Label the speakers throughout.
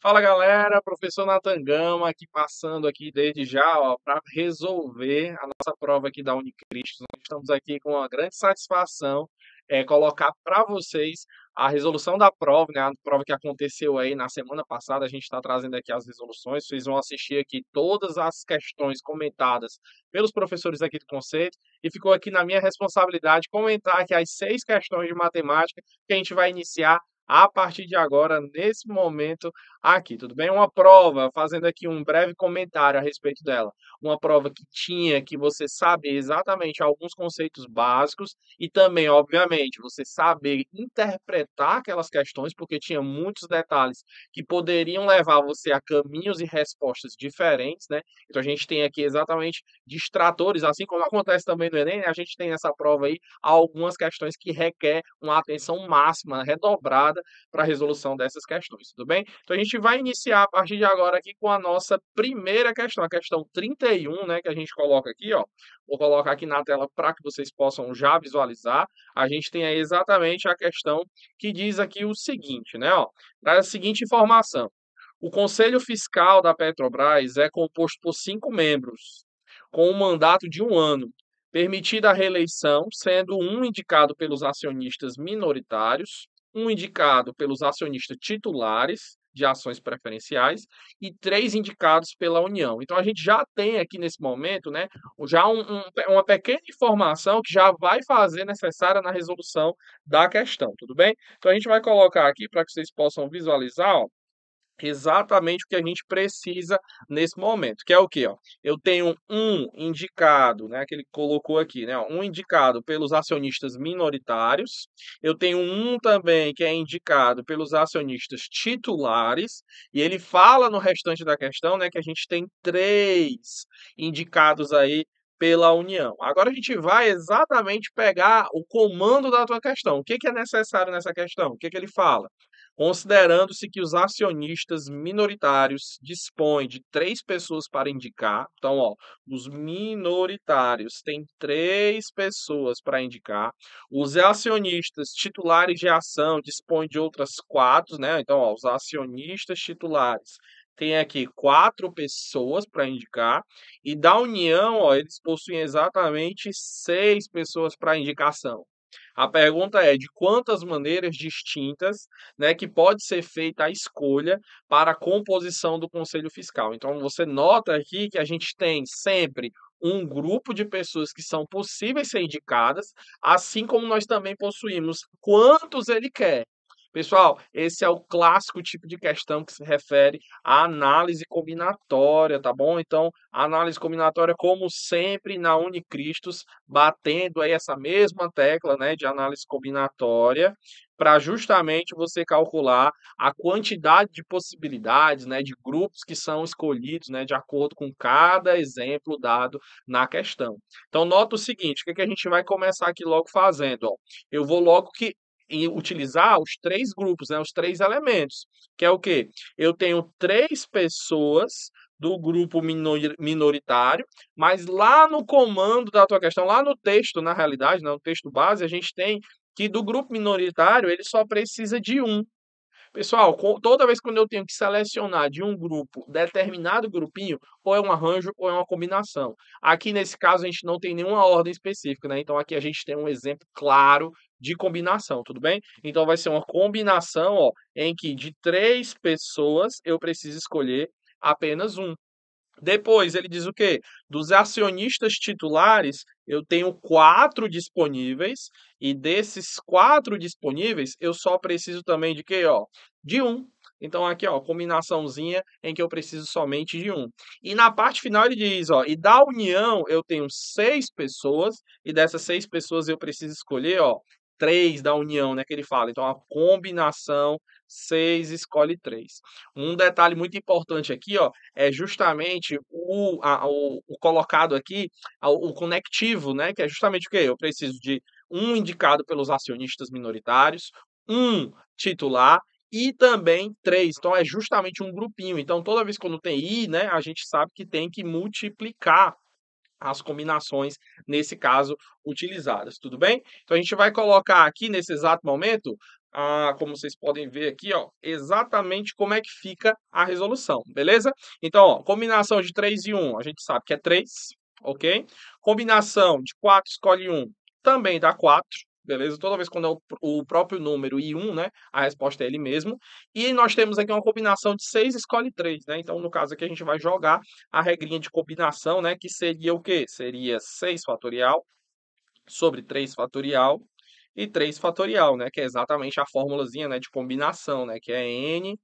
Speaker 1: Fala galera, professor Natangama aqui passando aqui desde já para resolver a nossa prova aqui da Unicristo. Nós estamos aqui com uma grande satisfação é, colocar para vocês a resolução da prova, né? A prova que aconteceu aí na semana passada, a gente está trazendo aqui as resoluções. Vocês vão assistir aqui todas as questões comentadas pelos professores aqui do conceito. E ficou aqui na minha responsabilidade comentar aqui as seis questões de matemática que a gente vai iniciar a partir de agora, nesse momento, Aqui, tudo bem? Uma prova, fazendo aqui um breve comentário a respeito dela. Uma prova que tinha que você saber exatamente alguns conceitos básicos e também, obviamente, você saber interpretar aquelas questões, porque tinha muitos detalhes que poderiam levar você a caminhos e respostas diferentes, né? Então a gente tem aqui exatamente distratores, assim como acontece também no Enem, né? a gente tem nessa prova aí algumas questões que requer uma atenção máxima, redobrada para a resolução dessas questões, tudo bem? Então a gente gente vai iniciar a partir de agora aqui com a nossa primeira questão, a questão 31, né, que a gente coloca aqui, ó. Vou colocar aqui na tela para que vocês possam já visualizar. A gente tem aí exatamente a questão que diz aqui o seguinte, né, ó. Traz a seguinte informação. O Conselho Fiscal da Petrobras é composto por cinco membros, com um mandato de um ano, permitida a reeleição, sendo um indicado pelos acionistas minoritários, um indicado pelos acionistas titulares, de ações preferenciais e três indicados pela União. Então a gente já tem aqui nesse momento, né, já um, um, uma pequena informação que já vai fazer necessária na resolução da questão, tudo bem? Então a gente vai colocar aqui para que vocês possam visualizar, ó, exatamente o que a gente precisa nesse momento, que é o que? Eu tenho um indicado, né, que ele colocou aqui, né, ó, um indicado pelos acionistas minoritários, eu tenho um também que é indicado pelos acionistas titulares, e ele fala no restante da questão né, que a gente tem três indicados aí pela União. Agora a gente vai exatamente pegar o comando da tua questão. O que, que é necessário nessa questão? O que, que ele fala? Considerando-se que os acionistas minoritários dispõem de três pessoas para indicar, então, ó, os minoritários têm três pessoas para indicar, os acionistas titulares de ação dispõem de outras quatro, né? Então, ó, os acionistas titulares têm aqui quatro pessoas para indicar, e da União, ó, eles possuem exatamente seis pessoas para indicação. A pergunta é de quantas maneiras distintas né, que pode ser feita a escolha para a composição do Conselho Fiscal. Então, você nota aqui que a gente tem sempre um grupo de pessoas que são possíveis ser indicadas, assim como nós também possuímos quantos ele quer. Pessoal, esse é o clássico tipo de questão que se refere à análise combinatória, tá bom? Então, análise combinatória, como sempre na Unicristos, batendo aí essa mesma tecla, né, de análise combinatória, para justamente você calcular a quantidade de possibilidades, né, de grupos que são escolhidos, né, de acordo com cada exemplo dado na questão. Então, nota o seguinte, o que, que a gente vai começar aqui logo fazendo? Ó? Eu vou logo que e utilizar os três grupos, né, os três elementos, que é o quê? Eu tenho três pessoas do grupo minoritário, mas lá no comando da tua questão, lá no texto, na realidade, né, no texto base, a gente tem que do grupo minoritário ele só precisa de um. Pessoal, toda vez quando eu tenho que selecionar de um grupo, determinado grupinho, ou é um arranjo ou é uma combinação. Aqui nesse caso a gente não tem nenhuma ordem específica, né? Então aqui a gente tem um exemplo claro de combinação, tudo bem? Então vai ser uma combinação ó, em que de três pessoas eu preciso escolher apenas um. Depois ele diz o quê? Dos acionistas titulares, eu tenho quatro disponíveis, e desses quatro disponíveis, eu só preciso também de quê? Ó, de um. Então, aqui, ó, combinaçãozinha em que eu preciso somente de um. E na parte final ele diz, ó, e da união eu tenho seis pessoas, e dessas seis pessoas eu preciso escolher, ó, 3 da união, né, que ele fala. Então, a combinação 6 escolhe 3. Um detalhe muito importante aqui, ó, é justamente o, a, o, o, colocado aqui, a, o conectivo, né, que é justamente o que eu preciso de um indicado pelos acionistas minoritários, um titular e também três. Então é justamente um grupinho. Então toda vez quando tem i, né, a gente sabe que tem que multiplicar as combinações, nesse caso, utilizadas, tudo bem? Então, a gente vai colocar aqui, nesse exato momento, ah, como vocês podem ver aqui, ó, exatamente como é que fica a resolução, beleza? Então, ó, combinação de 3 e 1, a gente sabe que é 3, ok? Combinação de 4, escolhe 1, também dá 4, beleza? Toda vez quando é o, o próprio número e 1, né? A resposta é ele mesmo. E nós temos aqui uma combinação de 6, escolhe 3, né? Então, no caso aqui, a gente vai jogar a regrinha de combinação, né? Que seria o quê? Seria 6 fatorial sobre 3 fatorial e 3 fatorial, né? Que é exatamente a formulazinha né, de combinação, né? Que é n,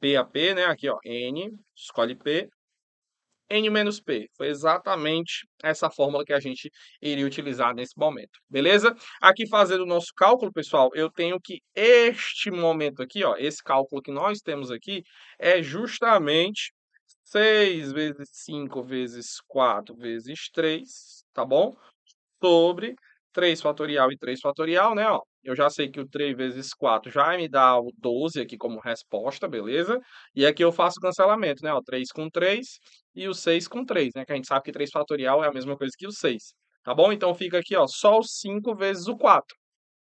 Speaker 1: p a p, né? Aqui, ó, n, escolhe p, N menos P. Foi exatamente essa fórmula que a gente iria utilizar nesse momento, beleza? Aqui fazendo o nosso cálculo, pessoal, eu tenho que este momento aqui, ó, esse cálculo que nós temos aqui, é justamente 6 vezes 5 vezes 4 vezes 3, tá bom? Sobre 3 fatorial e 3 fatorial, né? Ó, eu já sei que o 3 vezes 4 já me dá o 12 aqui como resposta, beleza? E aqui eu faço o cancelamento, né? Ó, 3 com 3 e o 6 com 3, né? Que a gente sabe que 3 fatorial é a mesma coisa que o 6, tá bom? Então fica aqui, ó, só o 5 vezes o 4,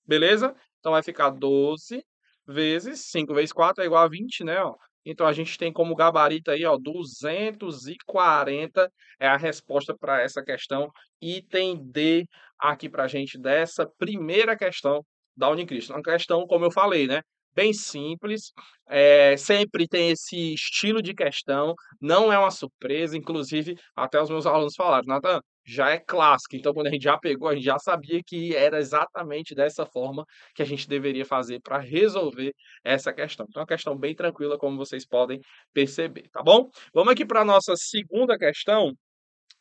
Speaker 1: beleza? Então vai ficar 12 vezes 5 vezes 4 é igual a 20, né? Ó, então a gente tem como gabarito aí, ó, 240 é a resposta para essa questão. Item D aqui para a gente dessa primeira questão da Unicristo. Uma questão, como eu falei, né? Bem simples, é, sempre tem esse estilo de questão, não é uma surpresa, inclusive até os meus alunos falaram, Natan, já é clássico. Então, quando a gente já pegou, a gente já sabia que era exatamente dessa forma que a gente deveria fazer para resolver essa questão. Então, é uma questão bem tranquila, como vocês podem perceber, tá bom? Vamos aqui para a nossa segunda questão.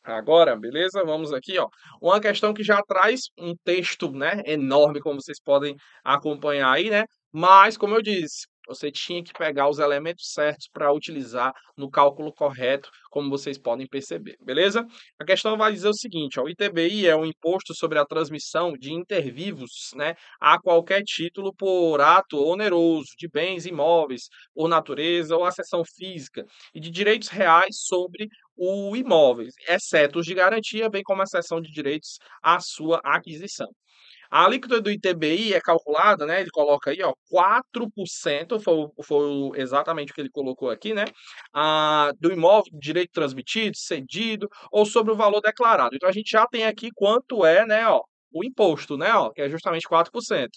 Speaker 1: Agora, beleza? Vamos aqui, ó. Uma questão que já traz um texto, né, enorme, como vocês podem acompanhar aí, né? Mas, como eu disse, você tinha que pegar os elementos certos para utilizar no cálculo correto, como vocês podem perceber, beleza? A questão vai dizer o seguinte, ó, o ITBI é um imposto sobre a transmissão de intervivos né, a qualquer título por ato oneroso de bens imóveis ou natureza ou acessão física e de direitos reais sobre o imóvel, exceto os de garantia, bem como a acessão de direitos à sua aquisição. A alíquota do ITBI é calculada, né? Ele coloca aí, ó, 4%, foi, foi exatamente o que ele colocou aqui, né? Ah, do imóvel, direito transmitido, cedido, ou sobre o valor declarado. Então a gente já tem aqui quanto é, né, ó, o imposto, né, ó, que é justamente 4%.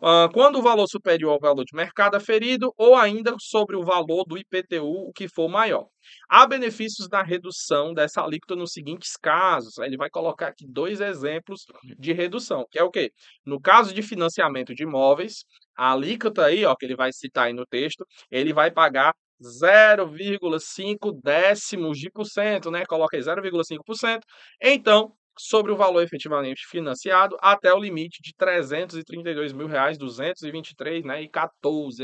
Speaker 1: Ah, quando o valor superior ao valor de mercado aferido é ou ainda sobre o valor do IPTU, o que for maior. Há benefícios da redução dessa alíquota nos seguintes casos. Ele vai colocar aqui dois exemplos de redução, que é o quê? No caso de financiamento de imóveis, a alíquota aí, ó, que ele vai citar aí no texto, ele vai pagar 0,5 décimos de por cento, né? Coloca aí 0,5%. Então, sobre o valor efetivamente financiado até o limite de R$ 332.223,14, né, e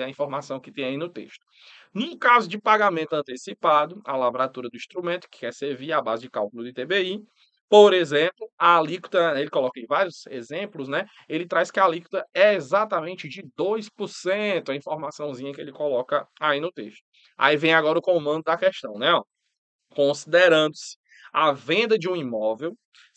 Speaker 1: é a informação que tem aí no texto. No caso de pagamento antecipado, a lavratura do instrumento, que quer servir a base de cálculo de TBI, por exemplo, a alíquota, ele coloca em vários exemplos, né? Ele traz que a alíquota é exatamente de 2%, a informaçãozinha que ele coloca aí no texto. Aí vem agora o comando da questão, né? Considerando-se a venda de um imóvel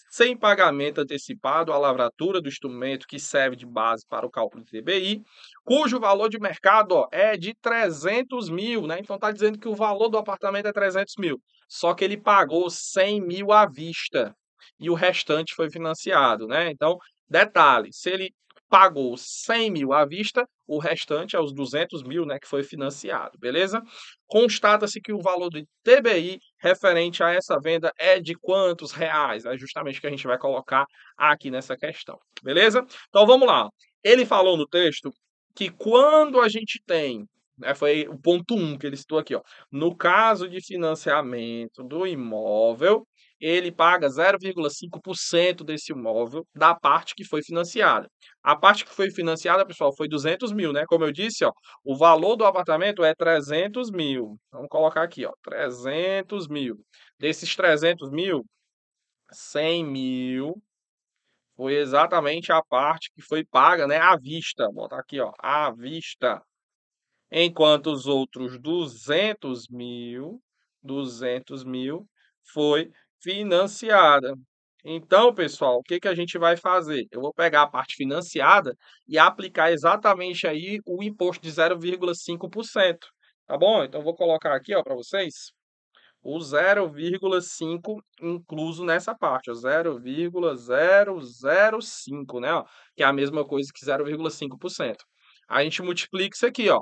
Speaker 1: sem pagamento antecipado à lavratura do instrumento que serve de base para o cálculo do TBI, cujo valor de mercado ó, é de 300 mil, né? Então está dizendo que o valor do apartamento é 300 mil, só que ele pagou 100 mil à vista e o restante foi financiado, né? Então, detalhe, se ele pagou 100 mil à vista, o restante é os 200 mil né, que foi financiado, beleza? Constata-se que o valor do TBI referente a essa venda é de quantos reais? É justamente o que a gente vai colocar aqui nessa questão, beleza? Então vamos lá. Ele falou no texto que quando a gente tem é, foi o ponto 1 um que ele citou aqui. Ó. No caso de financiamento do imóvel, ele paga 0,5% desse imóvel da parte que foi financiada. A parte que foi financiada, pessoal, foi 200 mil, né? Como eu disse, ó, o valor do apartamento é 300 mil. Vamos colocar aqui, ó, 300 mil. Desses 300 mil, 100 mil foi exatamente a parte que foi paga, né? À vista. Vou botar aqui, ó, à vista. Enquanto os outros 200 mil, 200 mil foi financiada. Então, pessoal, o que, que a gente vai fazer? Eu vou pegar a parte financiada e aplicar exatamente aí o imposto de 0,5%. Tá bom? Então, vou colocar aqui para vocês o 0,5 incluso nessa parte, 0,005, né? Ó, que é a mesma coisa que 0,5%. A gente multiplica isso aqui, ó,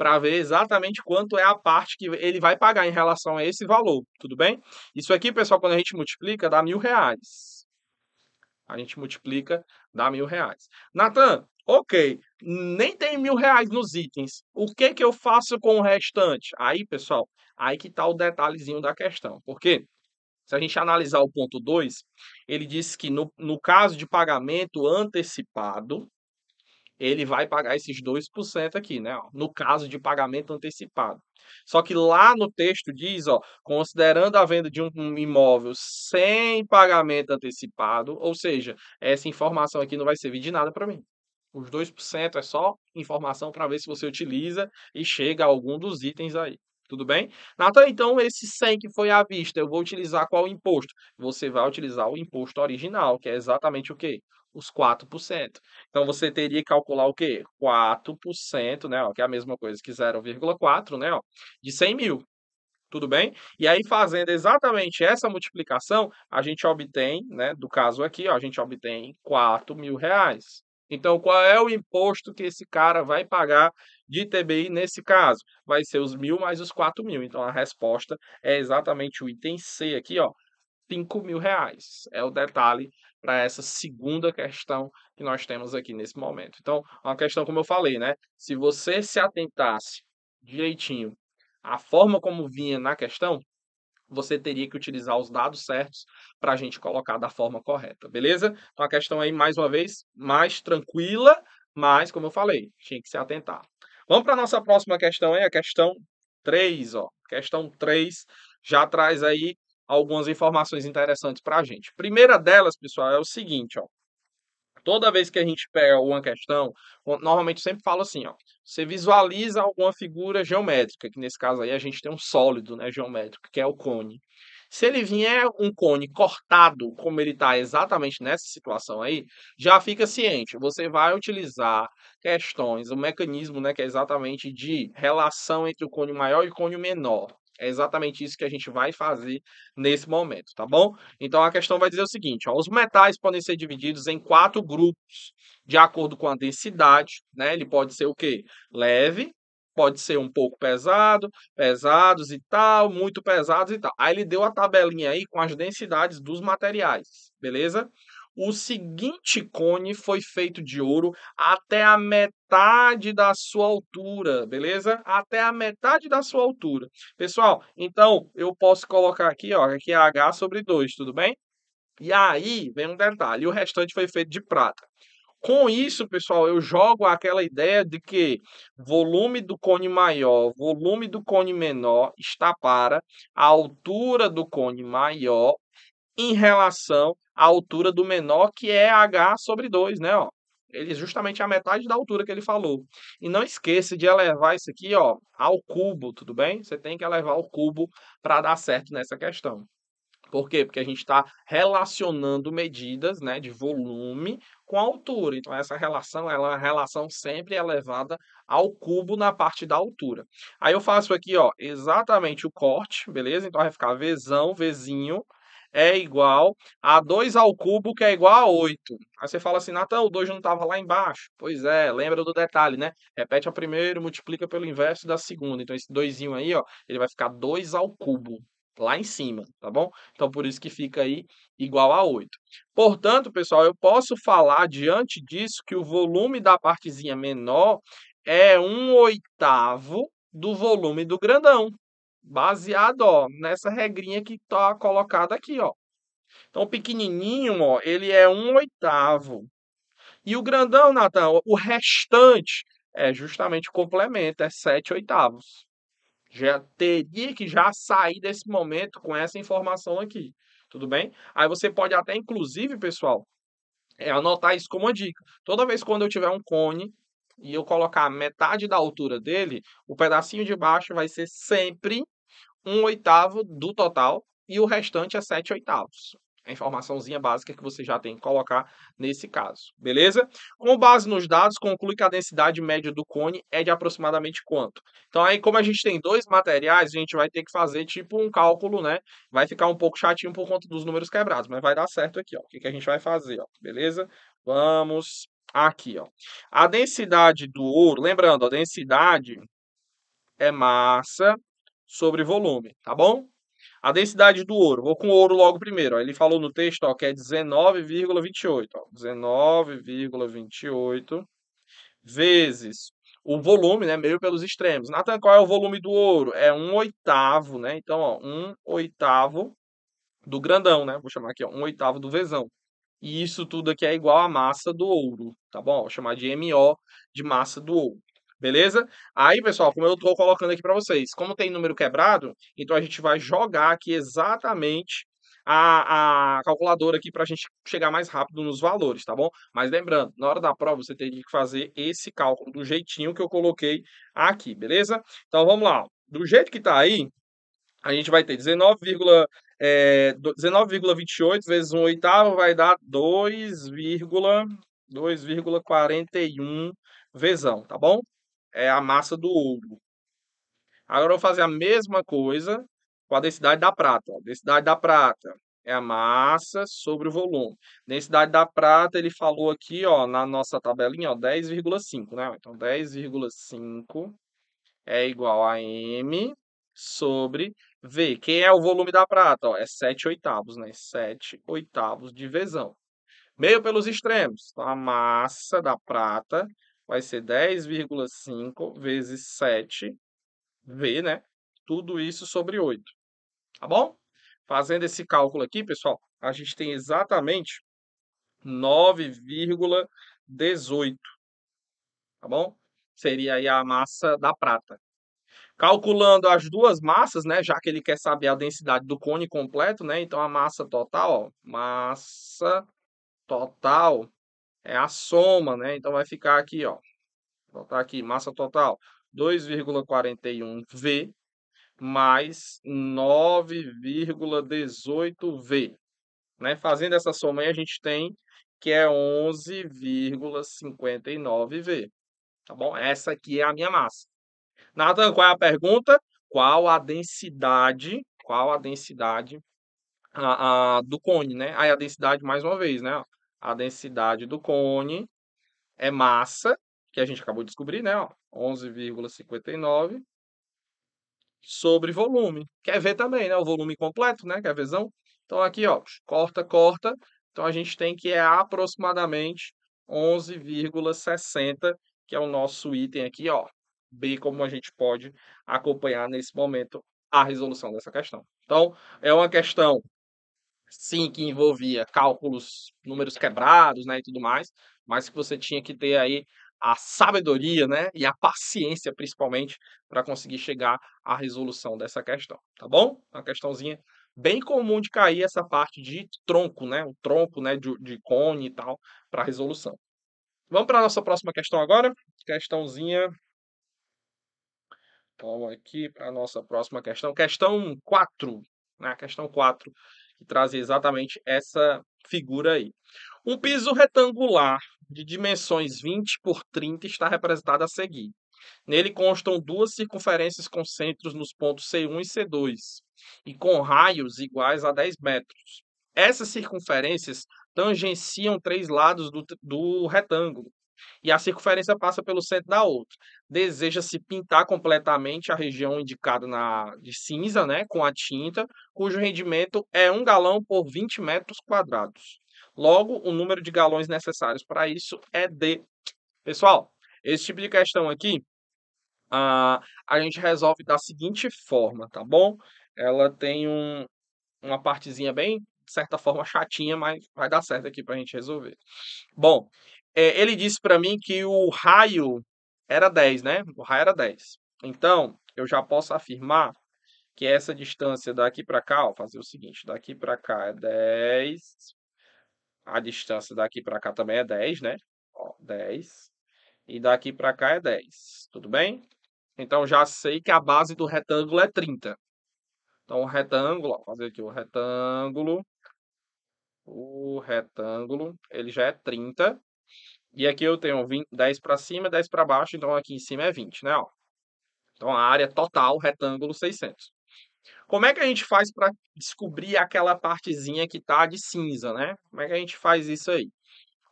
Speaker 1: para ver exatamente quanto é a parte que ele vai pagar em relação a esse valor, tudo bem? Isso aqui, pessoal, quando a gente multiplica, dá mil reais. A gente multiplica, dá mil reais. Natan, ok, nem tem mil reais nos itens. O que, que eu faço com o restante? Aí, pessoal, aí que está o detalhezinho da questão. Porque se a gente analisar o ponto 2, ele diz que no, no caso de pagamento antecipado, ele vai pagar esses 2% aqui, né? No caso de pagamento antecipado. Só que lá no texto diz, ó, considerando a venda de um imóvel sem pagamento antecipado, ou seja, essa informação aqui não vai servir de nada para mim. Os 2% é só informação para ver se você utiliza e chega a algum dos itens aí. Tudo bem? Natan, então esse 100 que foi à vista, eu vou utilizar qual imposto? Você vai utilizar o imposto original, que é exatamente o quê? os 4%. Então você teria que calcular o quê? 4%, né? Ó, que é a mesma coisa que 0,4, né? Ó, de 100 mil. Tudo bem? E aí, fazendo exatamente essa multiplicação, a gente obtém, né? Do caso aqui, ó, a gente obtém 4 mil reais. Então, qual é o imposto que esse cara vai pagar de TBI nesse caso? Vai ser os mil mais os quatro mil. Então, a resposta é exatamente o item C aqui, ó, cinco mil reais. É o detalhe para essa segunda questão que nós temos aqui nesse momento. Então, é uma questão como eu falei, né? Se você se atentasse direitinho à forma como vinha na questão, você teria que utilizar os dados certos para a gente colocar da forma correta, beleza? Então, a questão aí, mais uma vez, mais tranquila, mas, como eu falei, tinha que se atentar. Vamos para a nossa próxima questão aí, a questão 3, ó. Questão 3 já traz aí algumas informações interessantes para a gente. Primeira delas, pessoal, é o seguinte, ó. Toda vez que a gente pega uma questão, normalmente eu sempre falo assim, ó. Você visualiza alguma figura geométrica, que nesse caso aí a gente tem um sólido, né, geométrico, que é o cone. Se ele vier um cone cortado, como ele está exatamente nessa situação aí, já fica ciente. Você vai utilizar questões, o um mecanismo, né, que é exatamente de relação entre o cone maior e o cone menor. É exatamente isso que a gente vai fazer nesse momento, tá bom? Então a questão vai dizer o seguinte: ó, os metais podem ser divididos em quatro grupos, de acordo com a densidade, né? Ele pode ser o quê? Leve, pode ser um pouco pesado, pesados e tal, muito pesados e tal. Aí ele deu a tabelinha aí com as densidades dos materiais, beleza? o seguinte cone foi feito de ouro até a metade da sua altura, beleza? Até a metade da sua altura. Pessoal, então eu posso colocar aqui, ó, aqui é H sobre 2, tudo bem? E aí vem um detalhe, o restante foi feito de prata. Com isso, pessoal, eu jogo aquela ideia de que volume do cone maior, volume do cone menor está para a altura do cone maior em relação à altura do menor, que é h sobre 2, né? Ó. Ele é justamente a metade da altura que ele falou. E não esqueça de elevar isso aqui ó, ao cubo, tudo bem? Você tem que elevar ao cubo para dar certo nessa questão. Por quê? Porque a gente está relacionando medidas né, de volume com altura. Então, essa relação ela é uma relação sempre elevada ao cubo na parte da altura. Aí eu faço aqui ó, exatamente o corte, beleza? Então, vai ficar vezão, Vzinho, é igual a 2 ao cubo, que é igual a 8. Aí você fala assim, Natan, o 2 não estava lá embaixo. Pois é, lembra do detalhe, né? Repete a primeira, multiplica pelo inverso da segunda. Então esse 2 aí, ó, ele vai ficar 2 ao cubo lá em cima, tá bom? Então, por isso que fica aí igual a 8. Portanto, pessoal, eu posso falar diante disso que o volume da partezinha menor é um oitavo do volume do grandão baseado ó, nessa regrinha que está colocada aqui. Ó. Então, o pequenininho, ó, ele é um oitavo. E o grandão, Natan, o restante é justamente o complemento, é sete oitavos. Já teria que já sair desse momento com essa informação aqui, tudo bem? Aí você pode até, inclusive, pessoal, é anotar isso como uma dica. Toda vez quando eu tiver um cone e eu colocar metade da altura dele, o pedacinho de baixo vai ser sempre um oitavo do total e o restante é sete oitavos. É a informaçãozinha básica que você já tem que colocar nesse caso, beleza? Com base nos dados, conclui que a densidade média do cone é de aproximadamente quanto? Então aí, como a gente tem dois materiais, a gente vai ter que fazer tipo um cálculo, né? Vai ficar um pouco chatinho por conta dos números quebrados, mas vai dar certo aqui, ó. O que, que a gente vai fazer, ó? Beleza? Vamos aqui, ó. A densidade do ouro, lembrando, a densidade é massa sobre volume, tá bom? A densidade do ouro, vou com o ouro logo primeiro, ó. ele falou no texto ó, que é 19,28, 19,28 vezes o volume, né, meio pelos extremos. Natan, qual é o volume do ouro? É um oitavo, né, então, ó, um oitavo do grandão, né, vou chamar aqui, ó, um oitavo do vezão. E isso tudo aqui é igual à massa do ouro, tá bom? Vou chamar de MO de massa do ouro. Beleza? Aí, pessoal, como eu estou colocando aqui para vocês, como tem número quebrado, então a gente vai jogar aqui exatamente a, a calculadora aqui para a gente chegar mais rápido nos valores, tá bom? Mas lembrando, na hora da prova você tem que fazer esse cálculo do jeitinho que eu coloquei aqui, beleza? Então vamos lá. Do jeito que está aí, a gente vai ter 19, é, 19,28 vezes 1 oitavo vai dar 2,41 vezão, tá bom? É a massa do ouro. Agora eu vou fazer a mesma coisa com a densidade da prata. densidade da prata é a massa sobre o volume. Densidade da prata, ele falou aqui, ó, na nossa tabelinha, ó, 10,5, né? Então 10,5 é igual a m sobre V, quem é o volume da prata? Ó, é 7 oitavos, né? 7 oitavos de vezão. Meio pelos extremos. Então, a massa da prata vai ser 10,5 vezes 7 V, né? Tudo isso sobre 8. Tá bom? Fazendo esse cálculo aqui, pessoal, a gente tem exatamente 9,18. Tá bom? Seria aí a massa da prata. Calculando as duas massas, né? Já que ele quer saber a densidade do cone completo, né? Então a massa total, ó, massa total é a soma, né? Então vai ficar aqui, ó. botar aqui, massa total, 2,41V mais 9,18V. Né? Fazendo essa soma aí, a gente tem que é 11,59V. Tá bom? Essa aqui é a minha massa. Nathan, qual é a pergunta? Qual a densidade? Qual a densidade a, a, do cone, né? Aí a densidade, mais uma vez, né? A densidade do cone é massa, que a gente acabou de descobrir, né? 11,59 sobre volume. Quer ver também, né? O volume completo, né? Quer verzão? Então aqui, ó, corta, corta. Então a gente tem que é aproximadamente 11,60, que é o nosso item aqui, ó, bem como a gente pode acompanhar nesse momento a resolução dessa questão. Então, é uma questão, sim, que envolvia cálculos, números quebrados né, e tudo mais, mas que você tinha que ter aí a sabedoria né, e a paciência, principalmente, para conseguir chegar à resolução dessa questão, tá bom? Uma questãozinha bem comum de cair essa parte de tronco, né? O tronco né, de, de cone e tal, para resolução. Vamos para a nossa próxima questão agora. Questãozinha Vamos então, aqui para a nossa próxima questão. Questão 4. Né? Questão 4, que traz exatamente essa figura aí. Um piso retangular de dimensões 20 por 30 está representado a seguir. Nele constam duas circunferências com centros nos pontos C1 e C2, e com raios iguais a 10 metros. Essas circunferências tangenciam três lados do, do retângulo, e a circunferência passa pelo centro da outra. Deseja-se pintar completamente a região indicada na, de cinza né, com a tinta, cujo rendimento é um galão por 20 metros quadrados. Logo, o número de galões necessários para isso é D. Pessoal, esse tipo de questão aqui ah, a gente resolve da seguinte forma, tá bom? Ela tem um, uma partezinha bem, de certa forma, chatinha, mas vai dar certo aqui para a gente resolver. Bom, é, ele disse para mim que o raio era 10, né? O raio era 10. Então, eu já posso afirmar que essa distância daqui para cá, ó, fazer o seguinte, daqui para cá é 10, a distância daqui para cá também é 10, né? Ó, 10, e daqui para cá é 10, tudo bem? Então, já sei que a base do retângulo é 30. Então, o retângulo, ó, fazer aqui o retângulo, o retângulo, ele já é 30, e aqui eu tenho 20, 10 para cima, 10 para baixo, então aqui em cima é 20, né? Ó. Então a área total, retângulo 600. Como é que a gente faz para descobrir aquela partezinha que está de cinza, né? Como é que a gente faz isso aí?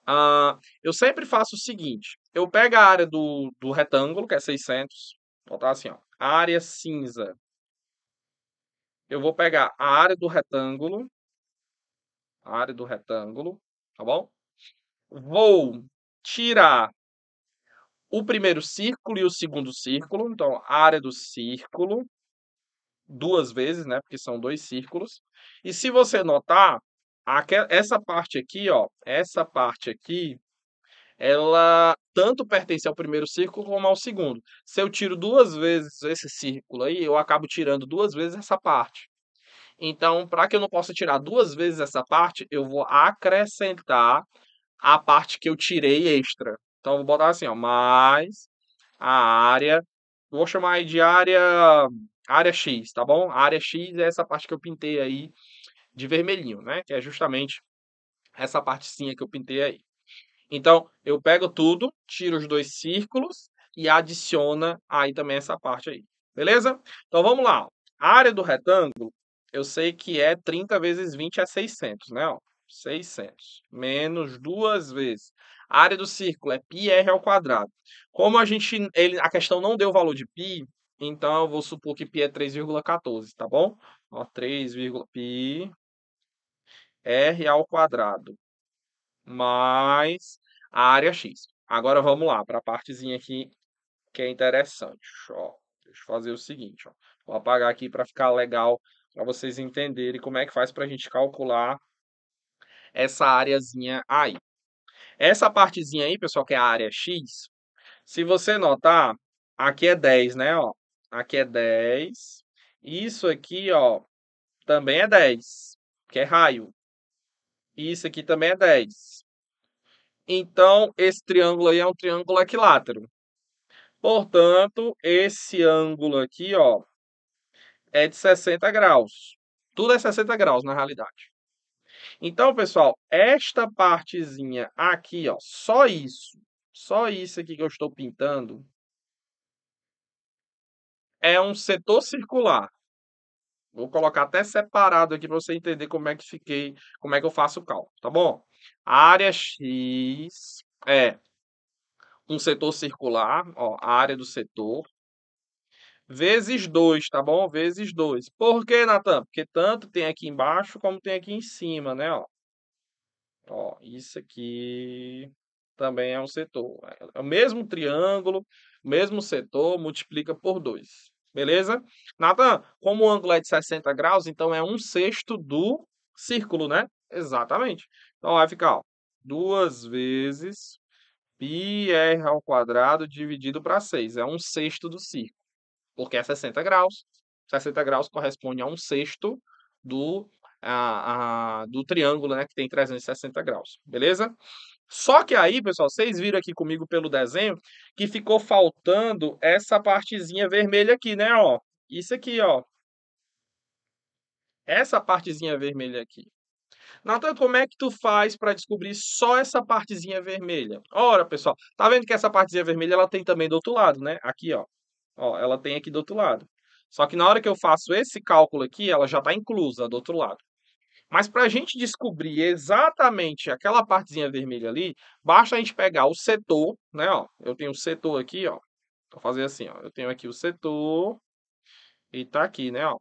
Speaker 1: Ah, eu sempre faço o seguinte, eu pego a área do, do retângulo, que é 600, botar assim, ó, área cinza. Eu vou pegar a área do retângulo, a área do retângulo, tá bom? vou tirar o primeiro círculo e o segundo círculo, então a área do círculo, duas vezes, né? Porque são dois círculos. E se você notar, essa parte aqui, ó, essa parte aqui, ela tanto pertence ao primeiro círculo como ao segundo. Se eu tiro duas vezes esse círculo aí, eu acabo tirando duas vezes essa parte. Então, para que eu não possa tirar duas vezes essa parte, eu vou acrescentar a parte que eu tirei extra. Então vou botar assim, ó, mais a área, vou chamar aí de área área X, tá bom? A área X é essa parte que eu pintei aí de vermelhinho, né? Que é justamente essa partezinha que eu pintei aí. Então, eu pego tudo, tiro os dois círculos e adiciona aí também essa parte aí. Beleza? Então, vamos lá. A área do retângulo, eu sei que é 30 vezes 20 é 600, né? Ó, 600. Menos duas vezes. A área do círculo é πr ao quadrado. Como a gente, ele, a questão não deu o valor de π, então eu vou supor que π é 3,14, tá bom? Ó, 3, π r ao quadrado mais a área x. Agora vamos lá para a partezinha aqui que é interessante. Ó, deixa eu fazer o seguinte, ó. Vou apagar aqui para ficar legal para vocês entenderem como é que faz para a gente calcular essa áreazinha aí. Essa partezinha aí, pessoal, que é a área X, se você notar, aqui é 10, né, ó. Aqui é 10. Isso aqui, ó, também é 10, que é raio. Isso aqui também é 10. Então, esse triângulo aí é um triângulo equilátero. Portanto, esse ângulo aqui, ó, é de 60 graus. Tudo é 60 graus, na realidade. Então, pessoal, esta partezinha aqui, ó, só isso, só isso aqui que eu estou pintando, é um setor circular. Vou colocar até separado aqui para você entender como é que fiquei, como é que eu faço o cálculo, tá bom? A área X é um setor circular, ó, a área do setor, vezes 2, tá bom? Vezes 2. Por que, Natan? Porque tanto tem aqui embaixo como tem aqui em cima, né? Ó, ó isso aqui também é um setor. É o mesmo triângulo, mesmo setor, multiplica por 2. Beleza? Natan, como o ângulo é de 60 graus, então é um sexto do círculo, né? Exatamente. Então vai ficar ó, duas vezes πr ao quadrado dividido para 6. É um sexto do círculo porque é 60 graus. 60 graus corresponde a um sexto do, a, a, do triângulo, né, que tem 360 graus, beleza? Só que aí, pessoal, vocês viram aqui comigo pelo desenho que ficou faltando essa partezinha vermelha aqui, né, ó? Isso aqui, ó. Essa partezinha vermelha aqui. Natan, como é que tu faz para descobrir só essa partezinha vermelha? Ora, pessoal, tá vendo que essa partezinha vermelha ela tem também do outro lado, né? Aqui, ó. Ó, ela tem aqui do outro lado. Só que na hora que eu faço esse cálculo aqui, ela já está inclusa do outro lado. Mas para a gente descobrir exatamente aquela partezinha vermelha ali, basta a gente pegar o setor, né? Ó, eu tenho o setor aqui, ó. Vou fazer assim, ó. Eu tenho aqui o setor e tá aqui, né? Ó.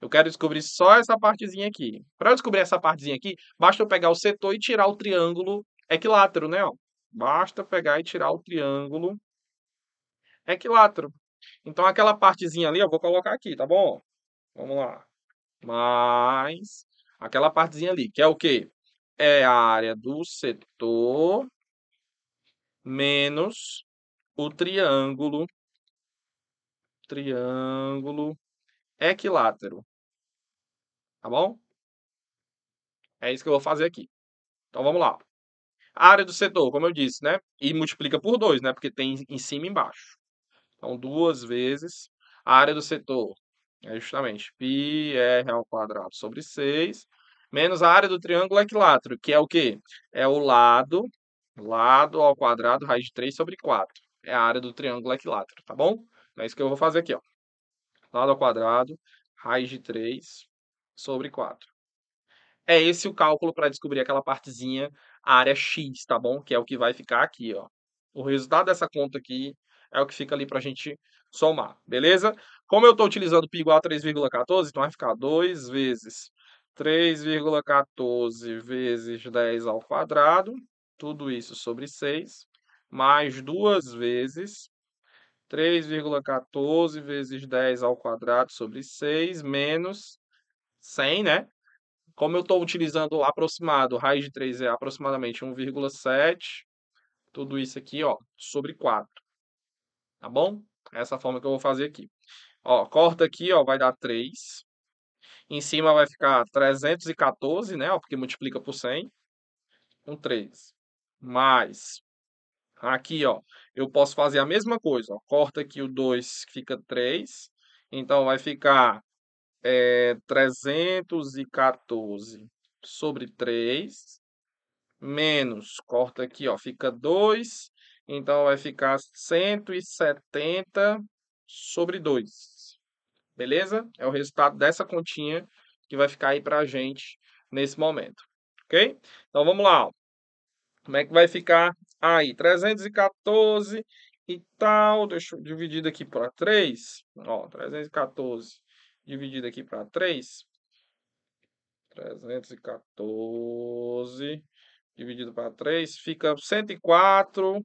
Speaker 1: Eu quero descobrir só essa partezinha aqui. Para descobrir essa partezinha aqui, basta eu pegar o setor e tirar o triângulo equilátero, né? Ó. Basta pegar e tirar o triângulo equilátero. Então aquela partezinha ali eu vou colocar aqui, tá bom? Vamos lá. Mais aquela partezinha ali, que é o quê? É a área do setor menos o triângulo triângulo equilátero. Tá bom? É isso que eu vou fazer aqui. Então vamos lá. A área do setor, como eu disse, né? E multiplica por 2, né? Porque tem em cima e embaixo. Então, duas vezes a área do setor. É justamente πr ao quadrado sobre 6, menos a área do triângulo equilátero, que é o quê? É o lado, lado ao quadrado, raiz de 3 sobre 4. É a área do triângulo equilátero, tá bom? Então, é isso que eu vou fazer aqui, ó. Lado ao quadrado, raiz de 3 sobre 4. É esse o cálculo para descobrir aquela partezinha, a área x, tá bom? Que é o que vai ficar aqui, ó. O resultado dessa conta aqui é o que fica ali para a gente somar, beleza? Como eu estou utilizando pi igual a 3,14, então vai ficar 2 vezes 3,14 vezes 10 ao quadrado, tudo isso sobre 6, mais duas vezes 3,14 vezes 10 ao quadrado sobre 6, menos 100, né? Como eu estou utilizando aproximado, raiz de 3 é aproximadamente 1,7, tudo isso aqui, ó, sobre 4 tá bom? É essa forma que eu vou fazer aqui. Ó, corta aqui, ó, vai dar 3. Em cima vai ficar 314, né? Ó, porque multiplica por 100. Um 3. Mais. Aqui, ó, eu posso fazer a mesma coisa. Ó. Corta aqui o 2, fica 3. Então, vai ficar é, 314 sobre 3. Menos, corta aqui, ó, fica 2 então vai ficar 170 sobre 2. Beleza? É o resultado dessa continha que vai ficar aí para a gente nesse momento. Ok? Então vamos lá. Como é que vai ficar aí? 314 e tal. Deixa eu dividir aqui para 3. Ó, 314 dividido aqui para 3. 314 dividido para 3 fica 104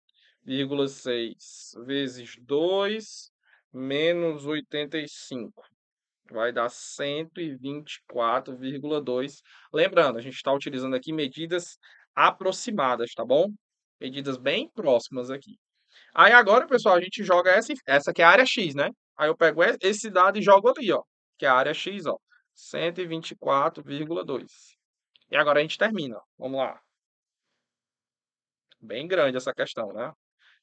Speaker 1: 0,6 vezes 2 menos 85. Vai dar 124,2. Lembrando, a gente está utilizando aqui medidas aproximadas, tá bom? Medidas bem próximas aqui. Aí agora, pessoal, a gente joga essa, essa que é a área X, né? Aí eu pego esse dado e jogo ali, ó. Que é a área X, ó. 124,2. E agora a gente termina. Vamos lá. Bem grande essa questão, né?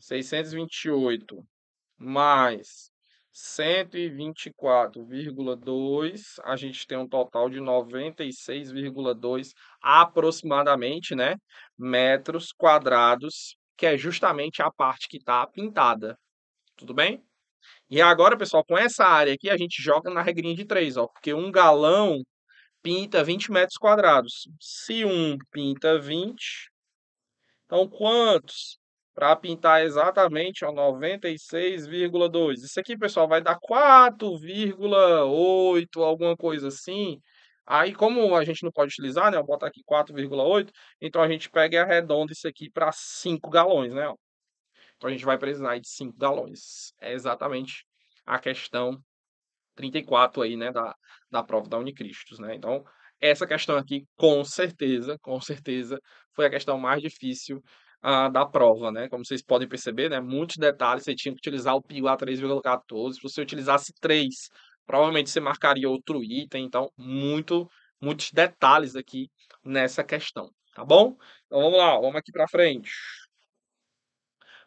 Speaker 1: 628 mais 124,2, a gente tem um total de 96,2 aproximadamente, né, metros quadrados, que é justamente a parte que está pintada. Tudo bem? E agora, pessoal, com essa área aqui, a gente joga na regrinha de 3, ó, porque um galão pinta 20 metros quadrados. Se um pinta 20, então quantos para pintar exatamente 96,2. Isso aqui, pessoal, vai dar 4,8, alguma coisa assim. Aí, como a gente não pode utilizar, né? Eu boto aqui 4,8. Então, a gente pega e arredonda isso aqui para 5 galões, né? Então, a gente vai precisar de 5 galões. É exatamente a questão 34 aí, né? Da, da prova da Unicristos, né? Então, essa questão aqui, com certeza, com certeza, foi a questão mais difícil da prova, né? Como vocês podem perceber, né? Muitos detalhes, você tinha que utilizar o a 3,14, se você utilizasse 3, provavelmente você marcaria outro item, então muito, muitos detalhes aqui nessa questão, tá bom? Então vamos lá, vamos aqui para frente.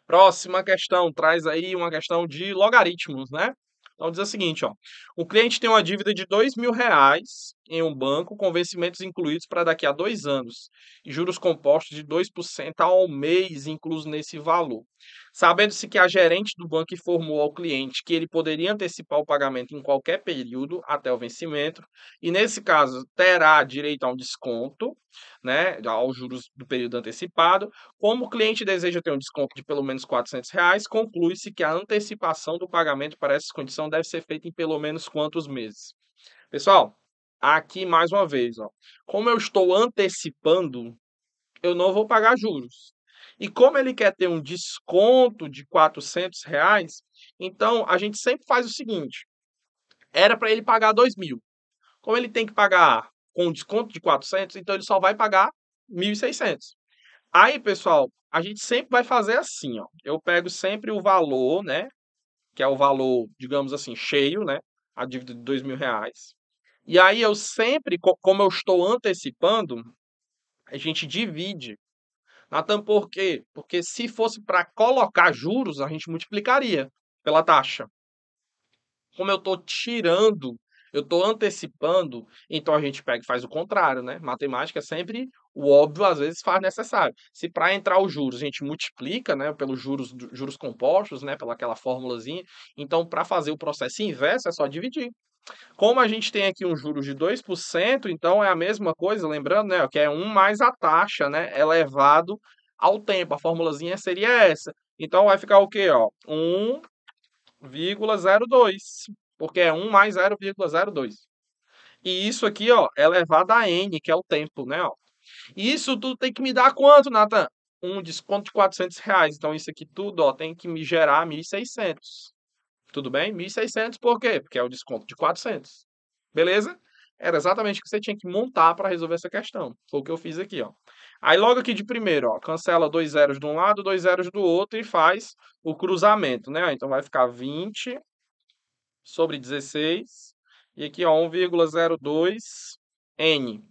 Speaker 1: Próxima questão, traz aí uma questão de logaritmos, né? Então diz o seguinte, ó, o cliente tem uma dívida de dois mil reais em um banco com vencimentos incluídos para daqui a dois anos e juros compostos de 2% ao mês incluso nesse valor. Sabendo-se que a gerente do banco informou ao cliente que ele poderia antecipar o pagamento em qualquer período até o vencimento e, nesse caso, terá direito a um desconto né, aos juros do período antecipado, como o cliente deseja ter um desconto de pelo menos R$ reais, conclui-se que a antecipação do pagamento para essa condição deve ser feita em pelo menos quantos meses. Pessoal, Aqui, mais uma vez, ó. como eu estou antecipando, eu não vou pagar juros. E como ele quer ter um desconto de R$ reais, então a gente sempre faz o seguinte: era para ele pagar dois mil. Como ele tem que pagar com desconto de 400, então ele só vai pagar 1.600. Aí, pessoal, a gente sempre vai fazer assim, ó. Eu pego sempre o valor, né? Que é o valor, digamos assim, cheio, né? A dívida de dois mil reais. E aí eu sempre, como eu estou antecipando, a gente divide. Natan, por quê? Porque se fosse para colocar juros, a gente multiplicaria pela taxa. Como eu estou tirando, eu estou antecipando, então a gente pega e faz o contrário, né? Matemática é sempre o óbvio às vezes faz necessário. Se para entrar os juros a gente multiplica, né, pelos juros, juros compostos, né, pela aquela formulazinha, então para fazer o processo inverso é só dividir. Como a gente tem aqui um juros de 2%, então é a mesma coisa, lembrando, né, que é 1 mais a taxa, né, elevado ao tempo. A formulazinha seria essa. Então vai ficar o quê, ó? 1,02, porque é 1 mais 0,02. E isso aqui, ó, elevado a n, que é o tempo, né, ó. Isso tudo tem que me dar quanto, Nathan? Um desconto de 400 reais. Então isso aqui tudo, ó, tem que me gerar 1.600. Tudo bem? 1.600 por quê? Porque é o desconto de 400. Beleza? Era exatamente o que você tinha que montar para resolver essa questão. Foi o que eu fiz aqui, ó. Aí logo aqui de primeiro, ó, cancela dois zeros de um lado, dois zeros do outro e faz o cruzamento, né? Então vai ficar 20 sobre 16 e aqui, ó, 1,02 n.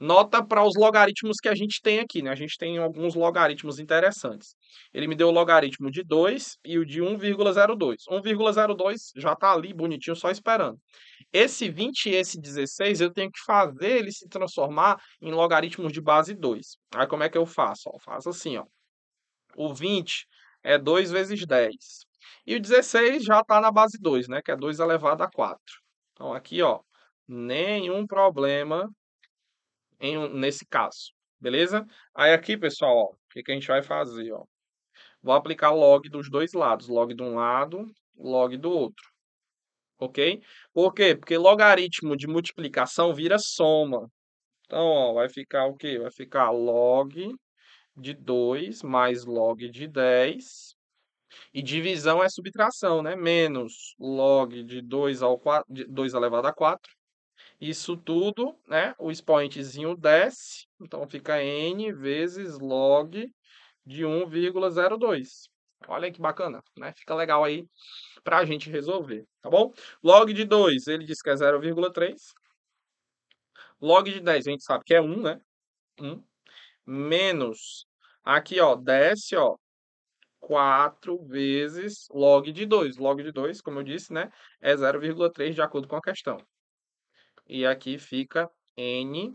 Speaker 1: Nota para os logaritmos que a gente tem aqui, né? A gente tem alguns logaritmos interessantes ele me deu o logaritmo de 2 e o de 1,02. 1,02 já está ali bonitinho, só esperando. Esse 20 e esse 16, eu tenho que fazer ele se transformar em logaritmo de base 2. Aí como é que eu faço? Ó, eu faço assim, ó. O 20 é 2 vezes 10. E o 16 já está na base 2, né? Que é 2 elevado a 4. Então aqui, ó, nenhum problema em, nesse caso. Beleza? Aí aqui, pessoal, ó, o que, que a gente vai fazer? Ó? Vou aplicar log dos dois lados, log de um lado, log do outro. Ok? Por quê? Porque logaritmo de multiplicação vira soma. Então, ó, vai ficar o quê? Vai ficar log de 2 mais log de 10. E divisão é subtração, né? Menos log de 2, ao 4, de 2 elevado a 4. Isso tudo, né? O expoentezinho desce. Então, fica n vezes log de 1,02. Olha que bacana, né? Fica legal aí para a gente resolver, tá bom? Log de 2, ele diz que é 0,3. Log de 10, a gente sabe que é 1, né? 1. Menos, aqui, ó, desce, ó, 4 vezes log de 2. Log de 2, como eu disse, né? É 0,3 de acordo com a questão. E aqui fica n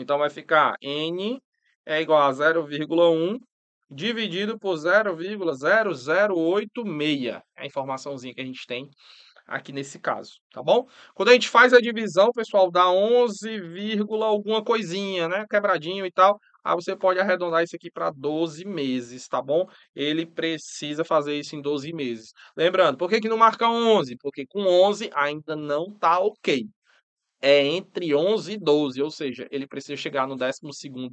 Speaker 1: Então vai ficar n é igual a 0,1 dividido por 0,0086. É a informaçãozinha que a gente tem aqui nesse caso, tá bom? Quando a gente faz a divisão, pessoal, dá 11, alguma coisinha, né? Quebradinho e tal. Aí você pode arredondar isso aqui para 12 meses, tá bom? Ele precisa fazer isso em 12 meses. Lembrando, por que, que não marca 11? Porque com 11 ainda não tá ok é entre 11 e 12, ou seja, ele precisa chegar no 12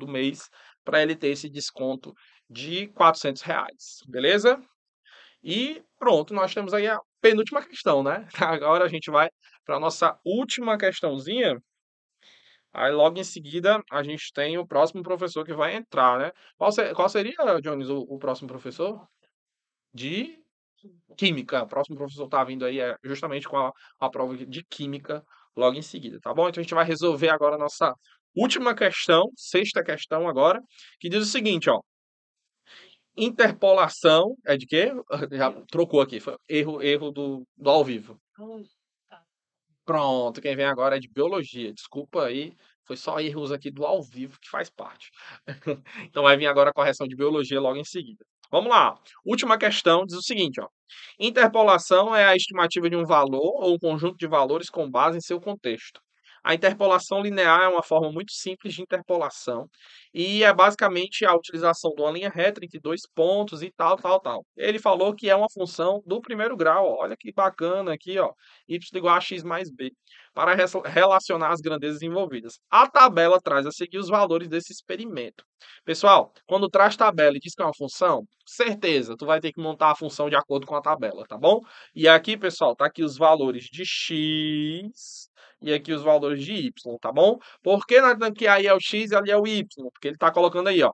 Speaker 1: mês para ele ter esse desconto de R$ reais, beleza? E pronto, nós temos aí a penúltima questão, né? Agora a gente vai para a nossa última questãozinha. Aí logo em seguida a gente tem o próximo professor que vai entrar, né? Qual, ser, qual seria, Jones, o, o próximo professor? De Química. O próximo professor está vindo aí é justamente com a, a prova de Química logo em seguida, tá bom? Então a gente vai resolver agora a nossa última questão, sexta questão agora, que diz o seguinte, ó. Interpolação é de quê? Já trocou aqui, foi erro, erro do, do ao vivo. Pronto, quem vem agora é de biologia. Desculpa aí, foi só erros aqui do ao vivo que faz parte. então vai vir agora a correção de biologia logo em seguida. Vamos lá. Última questão diz o seguinte: ó. interpolação é a estimativa de um valor ou um conjunto de valores com base em seu contexto. A interpolação linear é uma forma muito simples de interpolação e é basicamente a utilização de uma linha reta entre dois pontos e tal, tal, tal. Ele falou que é uma função do primeiro grau. Ó. Olha que bacana aqui, ó. y igual a x mais b. Para relacionar as grandezas envolvidas. A tabela traz a seguir os valores desse experimento. Pessoal, quando traz tabela e diz que é uma função, certeza, tu vai ter que montar a função de acordo com a tabela, tá bom? E aqui, pessoal, tá aqui os valores de x e aqui os valores de y, tá bom? Por que, Natan, que aí é o x e ali é o y? Porque que ele está colocando aí, ó.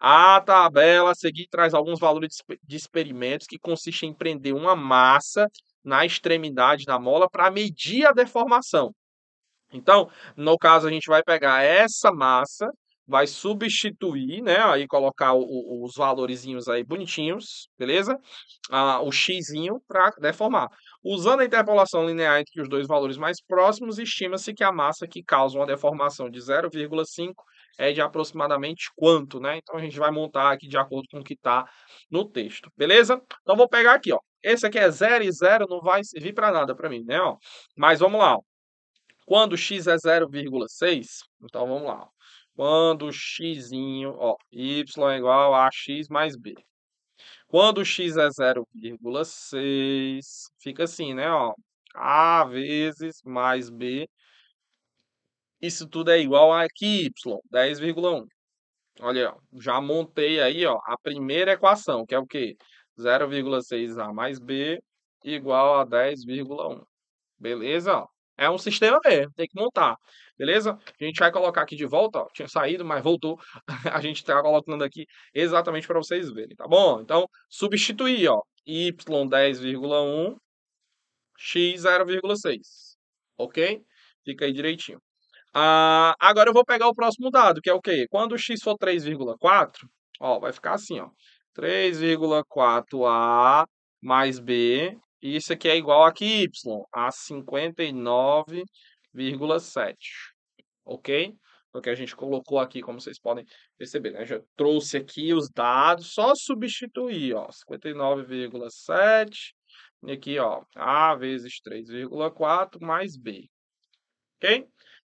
Speaker 1: A tabela a seguir traz alguns valores de experimentos que consistem em prender uma massa na extremidade da mola para medir a deformação. Então, no caso, a gente vai pegar essa massa, vai substituir, né? Aí colocar o, o, os valorizinhos aí bonitinhos, beleza? Ah, o xzinho para deformar. Usando a interpolação linear entre os dois valores mais próximos, estima-se que a massa que causa uma deformação de 0,5 é de aproximadamente quanto, né? Então a gente vai montar aqui de acordo com o que está no texto, beleza? Então vou pegar aqui, ó. Esse aqui é 0 e 0, não vai servir para nada para mim, né? Ó. Mas vamos lá, ó. Quando x é 0,6, então vamos lá. Ó. Quando x, ó, y é igual a x mais b. Quando x é 0,6, fica assim, né? Ó, a vezes mais b isso tudo é igual a aqui, y, 10,1. Olha, já montei aí ó, a primeira equação, que é o quê? 0,6a mais b igual a 10,1. Beleza? É um sistema mesmo, tem que montar. Beleza? A gente vai colocar aqui de volta, ó. Tinha saído, mas voltou. a gente está colocando aqui exatamente para vocês verem, tá bom? Então, substituir, ó. Y 10,1, X 0,6. Ok? Fica aí direitinho. Ah, agora eu vou pegar o próximo dado, que é o quê? Quando x for 3,4, ó, vai ficar assim, ó. 3,4a mais b, isso aqui é igual aqui y, a 59,7, ok? porque a gente colocou aqui, como vocês podem perceber, né? Já trouxe aqui os dados, só substituir, ó, 59,7, e aqui, ó, a vezes 3,4 mais b, ok?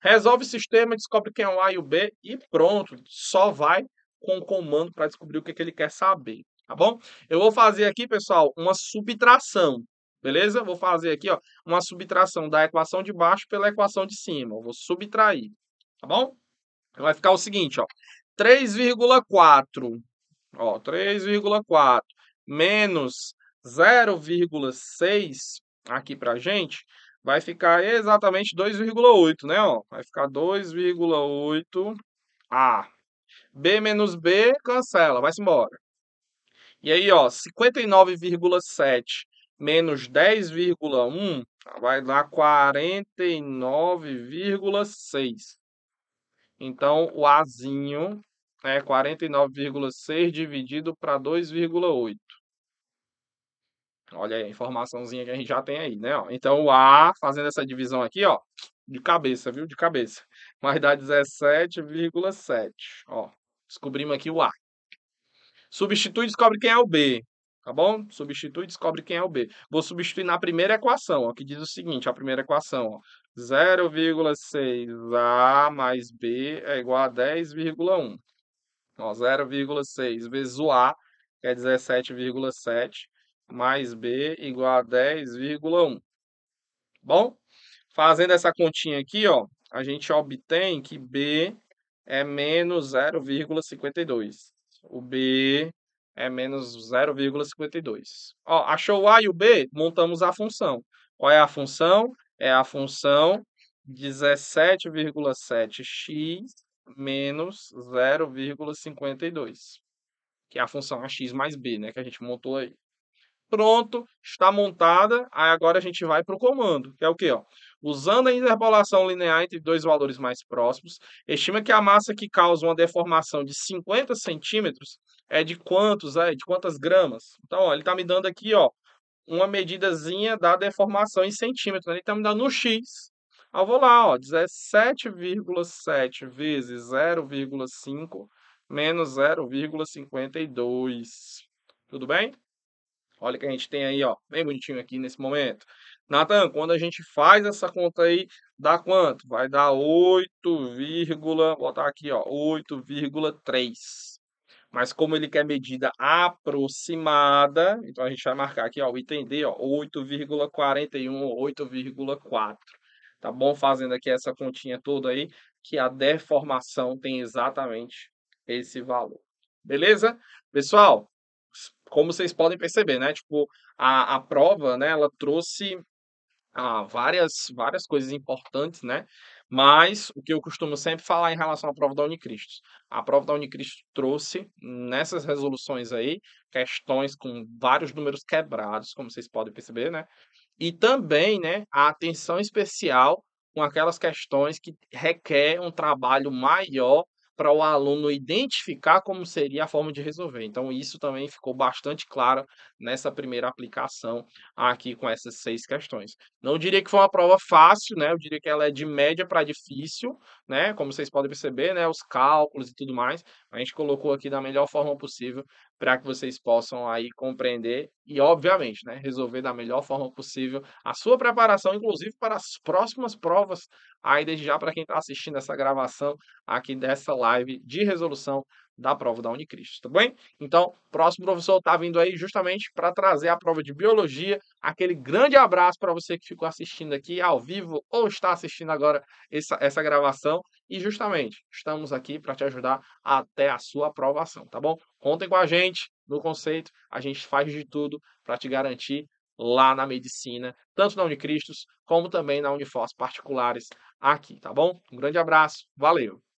Speaker 1: Resolve o sistema, descobre quem é o A e o B e pronto. Só vai com o comando para descobrir o que, é que ele quer saber, tá bom? Eu vou fazer aqui, pessoal, uma subtração, beleza? Vou fazer aqui, ó, uma subtração da equação de baixo pela equação de cima. Eu vou subtrair, tá bom? Então, vai ficar o seguinte, ó, 3,4, ó, menos 0,6 aqui a gente, vai ficar exatamente 2,8, né? Ó, vai ficar 2,8 A. B menos B cancela, vai-se embora. E aí, ó, 59,7 menos 10,1 ah, vai dar 49,6. Então, o Azinho é né, 49,6 dividido para 2,8. Olha aí a informaçãozinha que a gente já tem aí, né? Então, o A, fazendo essa divisão aqui, ó, de cabeça, viu? De cabeça. Mas dá 17,7. Ó, descobrimos aqui o A. Substitui e descobre quem é o B. Tá bom? Substitui e descobre quem é o B. Vou substituir na primeira equação, ó, que diz o seguinte, a primeira equação, ó. 0,6A mais B é igual a 10,1. 0,6 vezes o A, é 17,7 mais B igual a 10,1. Bom, fazendo essa continha aqui, ó, a gente obtém que B é menos 0,52. O B é menos 0,52. Ó, achou o A e o B? Montamos a função. Qual é a função? É a função 17,7x menos 0,52. Que é a função ax mais b, né? Que a gente montou aí. Pronto, está montada. Aí agora a gente vai para o comando, que é o quê? Ó? Usando a interpolação linear entre dois valores mais próximos, estima que a massa que causa uma deformação de 50 centímetros é de quantos, é, de quantas gramas. Então, ó, ele está me dando aqui ó, uma medidazinha da deformação em centímetros. Né? Ele está me dando no x. Eu vou lá, ó, 17,7 vezes 0,5 menos 0,52. Tudo bem? Olha o que a gente tem aí, ó, bem bonitinho aqui nesse momento. Natan, quando a gente faz essa conta aí, dá quanto? Vai dar 8, vou botar aqui, ó, 8,3. Mas como ele quer medida aproximada, então a gente vai marcar aqui, ó, o item D, ó, 8,41 ou 8,4. Tá bom? Fazendo aqui essa continha toda aí, que a deformação tem exatamente esse valor. Beleza? Pessoal, como vocês podem perceber, né? Tipo, a, a prova, né, ela trouxe a ah, várias, várias coisas importantes, né? Mas o que eu costumo sempre falar em relação à prova da Unicristo, a prova da Unicristo trouxe nessas resoluções aí questões com vários números quebrados, como vocês podem perceber, né? E também, né, a atenção especial com aquelas questões que requer um trabalho maior para o aluno identificar como seria a forma de resolver. Então, isso também ficou bastante claro nessa primeira aplicação aqui com essas seis questões. Não diria que foi uma prova fácil, né? Eu diria que ela é de média para difícil, né? Como vocês podem perceber, né? Os cálculos e tudo mais. A gente colocou aqui da melhor forma possível para que vocês possam aí compreender e, obviamente, né, resolver da melhor forma possível a sua preparação, inclusive para as próximas provas, aí desde já para quem está assistindo essa gravação aqui dessa live de resolução da prova da Unicristo, tá bem? Então, próximo professor tá vindo aí justamente para trazer a prova de biologia. Aquele grande abraço para você que ficou assistindo aqui ao vivo ou está assistindo agora essa, essa gravação. E justamente, estamos aqui para te ajudar até a sua aprovação, tá bom? Contem com a gente no conceito, a gente faz de tudo para te garantir lá na medicina, tanto na Unicristos como também na Unifós particulares aqui, tá bom? Um grande abraço, valeu!